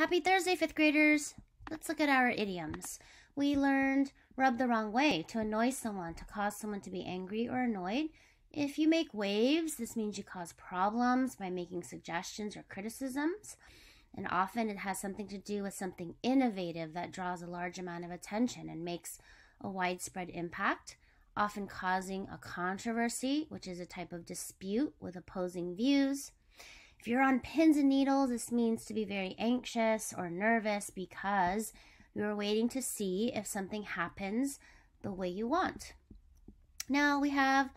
Happy Thursday, fifth graders. Let's look at our idioms. We learned rub the wrong way, to annoy someone, to cause someone to be angry or annoyed. If you make waves, this means you cause problems by making suggestions or criticisms. And often it has something to do with something innovative that draws a large amount of attention and makes a widespread impact, often causing a controversy, which is a type of dispute with opposing views. If you're on pins and needles, this means to be very anxious or nervous because you're waiting to see if something happens the way you want. Now we have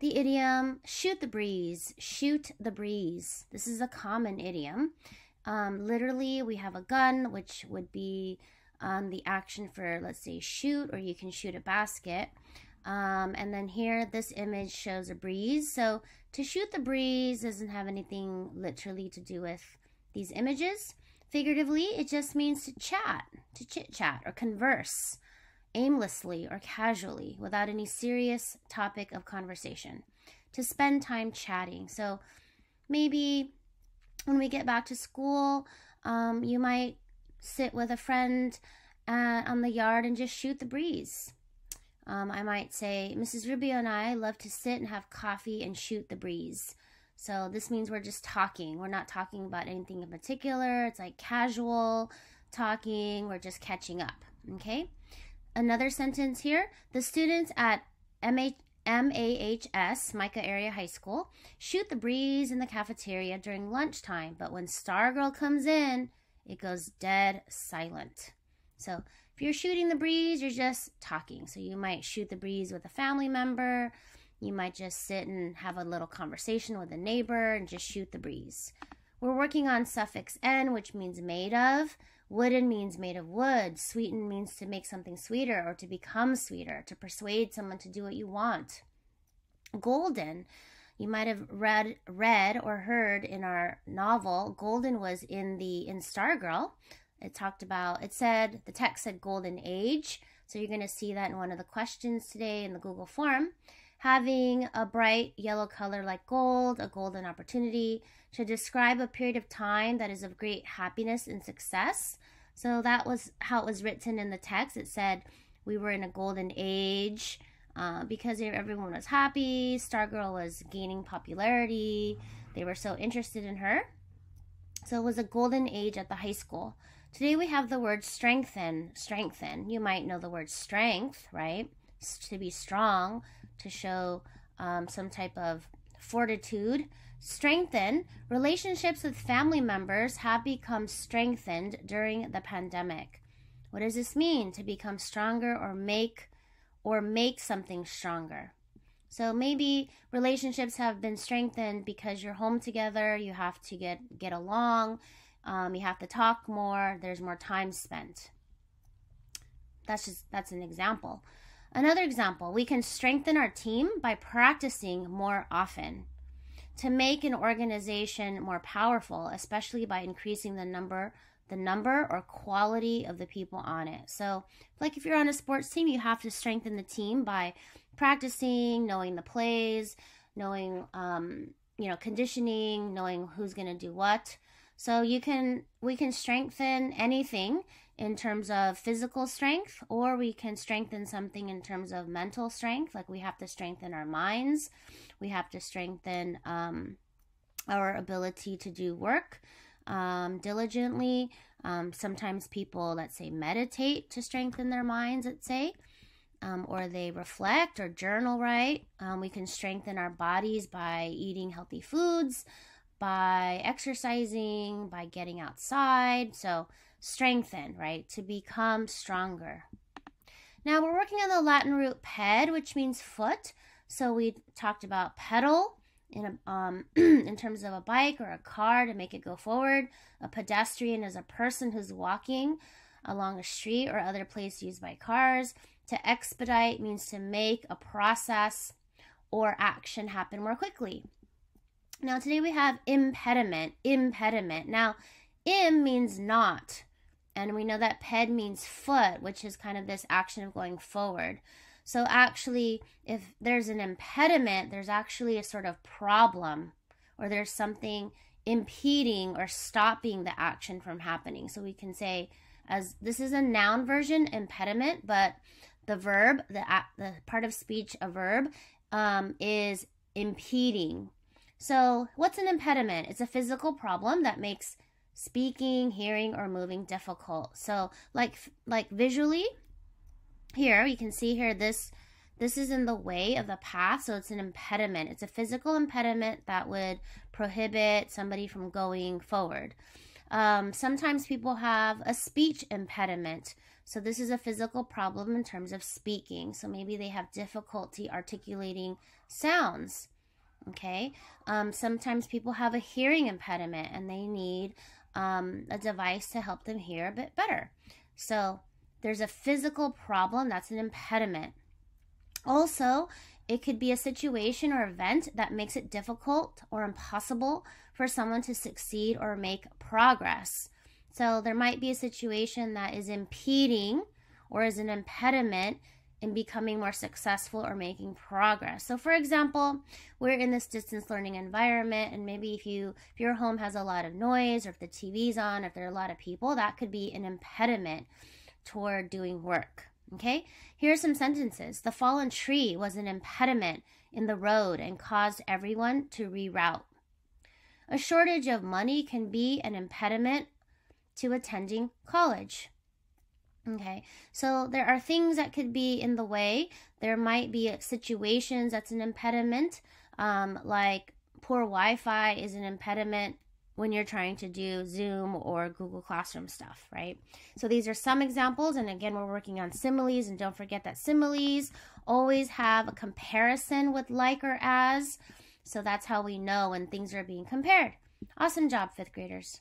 the idiom shoot the breeze, shoot the breeze. This is a common idiom. Um, literally, we have a gun, which would be um, the action for, let's say, shoot, or you can shoot a basket. Um, and then here, this image shows a breeze. So to shoot the breeze doesn't have anything literally to do with these images. Figuratively, it just means to chat, to chit-chat or converse aimlessly or casually without any serious topic of conversation. To spend time chatting. So maybe when we get back to school, um, you might sit with a friend uh, on the yard and just shoot the breeze. Um, I might say, Mrs. Rubio and I love to sit and have coffee and shoot the breeze. So this means we're just talking. We're not talking about anything in particular. It's like casual talking. We're just catching up. Okay. Another sentence here. The students at MH MAHS, Micah Area High School, shoot the breeze in the cafeteria during lunchtime, but when Stargirl comes in, it goes dead silent. So if you're shooting the breeze, you're just talking. So you might shoot the breeze with a family member. You might just sit and have a little conversation with a neighbor and just shoot the breeze. We're working on suffix n, which means made of. Wooden means made of wood. Sweeten means to make something sweeter or to become sweeter, to persuade someone to do what you want. Golden, you might have read read or heard in our novel, Golden was in the in Stargirl. It talked about, it said, the text said golden age. So you're going to see that in one of the questions today in the Google form. Having a bright yellow color like gold, a golden opportunity, to describe a period of time that is of great happiness and success. So that was how it was written in the text. It said we were in a golden age uh, because everyone was happy. Stargirl was gaining popularity. They were so interested in her. So it was a golden age at the high school. Today we have the word strengthen. Strengthen. You might know the word strength, right? To be strong, to show um, some type of fortitude. Strengthen. Relationships with family members have become strengthened during the pandemic. What does this mean? To become stronger or make or make something stronger. So maybe relationships have been strengthened because you're home together, you have to get get along, um, you have to talk more. There's more time spent. That's just that's an example. Another example, we can strengthen our team by practicing more often. To make an organization more powerful, especially by increasing the number the number or quality of the people on it. So, like if you're on a sports team, you have to strengthen the team by practicing, knowing the plays, knowing, um, you know, conditioning, knowing who's going to do what. So you can we can strengthen anything in terms of physical strength or we can strengthen something in terms of mental strength like we have to strengthen our minds we have to strengthen um, our ability to do work um, diligently um, sometimes people let's say meditate to strengthen their minds let's say um, or they reflect or journal right um, we can strengthen our bodies by eating healthy foods by exercising, by getting outside. So strengthen, right? To become stronger. Now we're working on the Latin root ped, which means foot. So we talked about pedal in a, um, in terms of a bike or a car to make it go forward. A pedestrian is a person who's walking along a street or other place used by cars. To expedite means to make a process or action happen more quickly. Now, today we have impediment, impediment. Now, im means not, and we know that ped means foot, which is kind of this action of going forward. So, actually, if there's an impediment, there's actually a sort of problem, or there's something impeding or stopping the action from happening. So, we can say, as this is a noun version, impediment, but the verb, the, the part of speech, a verb, um, is impeding so, what's an impediment? It's a physical problem that makes speaking, hearing, or moving difficult. So, like like visually, here you can see here this this is in the way of the path, so it's an impediment. It's a physical impediment that would prohibit somebody from going forward. Um, sometimes people have a speech impediment. So this is a physical problem in terms of speaking. So maybe they have difficulty articulating sounds okay? Um, sometimes people have a hearing impediment and they need um, a device to help them hear a bit better. So there's a physical problem that's an impediment. Also, it could be a situation or event that makes it difficult or impossible for someone to succeed or make progress. So there might be a situation that is impeding or is an impediment in becoming more successful or making progress. So for example, we're in this distance learning environment and maybe if you if your home has a lot of noise or if the TV's on, if there are a lot of people, that could be an impediment toward doing work. Okay? Here are some sentences. The fallen tree was an impediment in the road and caused everyone to reroute. A shortage of money can be an impediment to attending college. Okay, so there are things that could be in the way. There might be situations that's an impediment, um, like poor Wi Fi is an impediment when you're trying to do Zoom or Google Classroom stuff, right? So these are some examples. And again, we're working on similes. And don't forget that similes always have a comparison with like or as. So that's how we know when things are being compared. Awesome job, fifth graders.